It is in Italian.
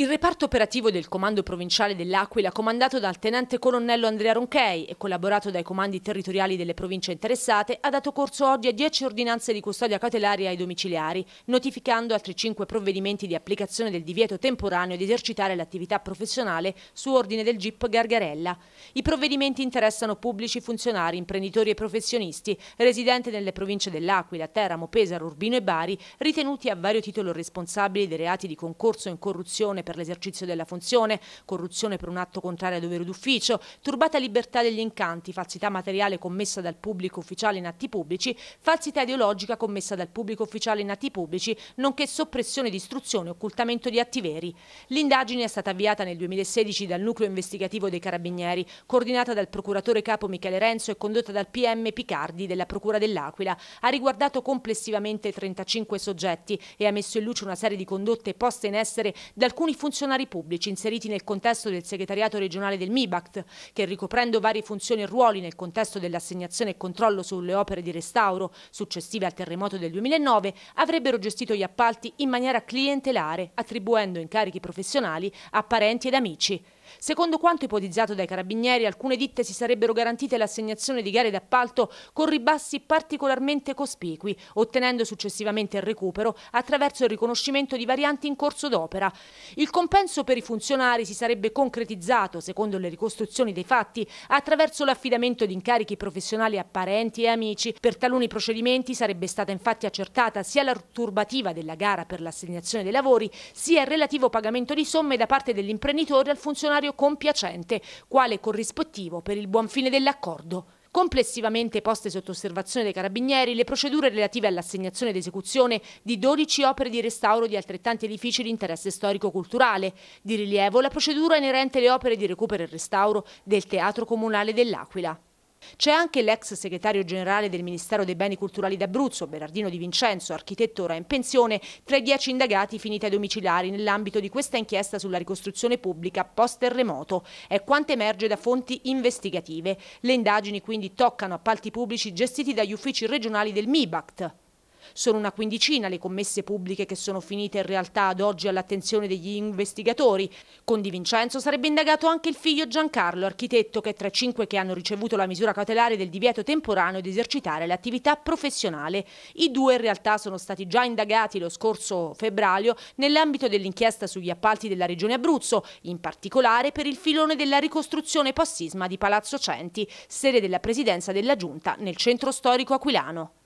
Il reparto operativo del Comando Provinciale dell'Aquila, comandato dal Tenente Colonnello Andrea Ronchei e collaborato dai comandi territoriali delle province interessate, ha dato corso oggi a 10 ordinanze di custodia cautelare ai domiciliari, notificando altri 5 provvedimenti di applicazione del divieto temporaneo di esercitare l'attività professionale su ordine del GIP Gargarella. I provvedimenti interessano pubblici funzionari, imprenditori e professionisti, residenti nelle province dell'Aquila, Teramo, Pesaro, Urbino e Bari, ritenuti a vario titolo responsabili dei reati di concorso in corruzione per l'esercizio della funzione, corruzione per un atto contrario a dovere d'ufficio, turbata libertà degli incanti, falsità materiale commessa dal pubblico ufficiale in atti pubblici, falsità ideologica commessa dal pubblico ufficiale in atti pubblici, nonché soppressione di istruzione e occultamento di atti veri. L'indagine è stata avviata nel 2016 dal nucleo investigativo dei Carabinieri, coordinata dal procuratore capo Michele Renzo e condotta dal PM Picardi della Procura dell'Aquila. Ha riguardato complessivamente 35 soggetti e ha messo in luce una serie di condotte poste in essere da alcuni funzionari pubblici inseriti nel contesto del segretariato regionale del MIBACT, che ricoprendo varie funzioni e ruoli nel contesto dell'assegnazione e controllo sulle opere di restauro successive al terremoto del 2009, avrebbero gestito gli appalti in maniera clientelare, attribuendo incarichi professionali a parenti ed amici. Secondo quanto ipotizzato dai carabinieri, alcune ditte si sarebbero garantite l'assegnazione di gare d'appalto con ribassi particolarmente cospicui, ottenendo successivamente il recupero attraverso il riconoscimento di varianti in corso d'opera. Il compenso per i funzionari si sarebbe concretizzato, secondo le ricostruzioni dei fatti, attraverso l'affidamento di incarichi professionali a parenti e amici. Per taluni procedimenti sarebbe stata infatti accertata sia la turbativa della gara per l'assegnazione dei lavori, sia il relativo pagamento di somme da parte dell'imprenditore al funzionario scenario compiacente, quale corrispettivo per il buon fine dell'accordo. Complessivamente poste sotto osservazione dei carabinieri le procedure relative all'assegnazione ed esecuzione di 12 opere di restauro di altrettanti edifici di interesse storico-culturale. Di rilievo la procedura inerente alle opere di recupero e restauro del Teatro Comunale dell'Aquila. C'è anche l'ex segretario generale del Ministero dei Beni Culturali d'Abruzzo, Bernardino Di Vincenzo, architetto ora in pensione, tra i dieci indagati finiti ai domiciliari nell'ambito di questa inchiesta sulla ricostruzione pubblica post-terremoto. È quanto emerge da fonti investigative. Le indagini quindi toccano appalti pubblici gestiti dagli uffici regionali del MIBACT, sono una quindicina le commesse pubbliche che sono finite in realtà ad oggi all'attenzione degli investigatori. Con Di Vincenzo sarebbe indagato anche il figlio Giancarlo, architetto che è tra i cinque che hanno ricevuto la misura cautelare del divieto temporaneo di esercitare l'attività professionale. I due in realtà sono stati già indagati lo scorso febbraio nell'ambito dell'inchiesta sugli appalti della Regione Abruzzo, in particolare per il filone della ricostruzione post-sisma di Palazzo Centi, sede della presidenza della Giunta nel centro storico aquilano.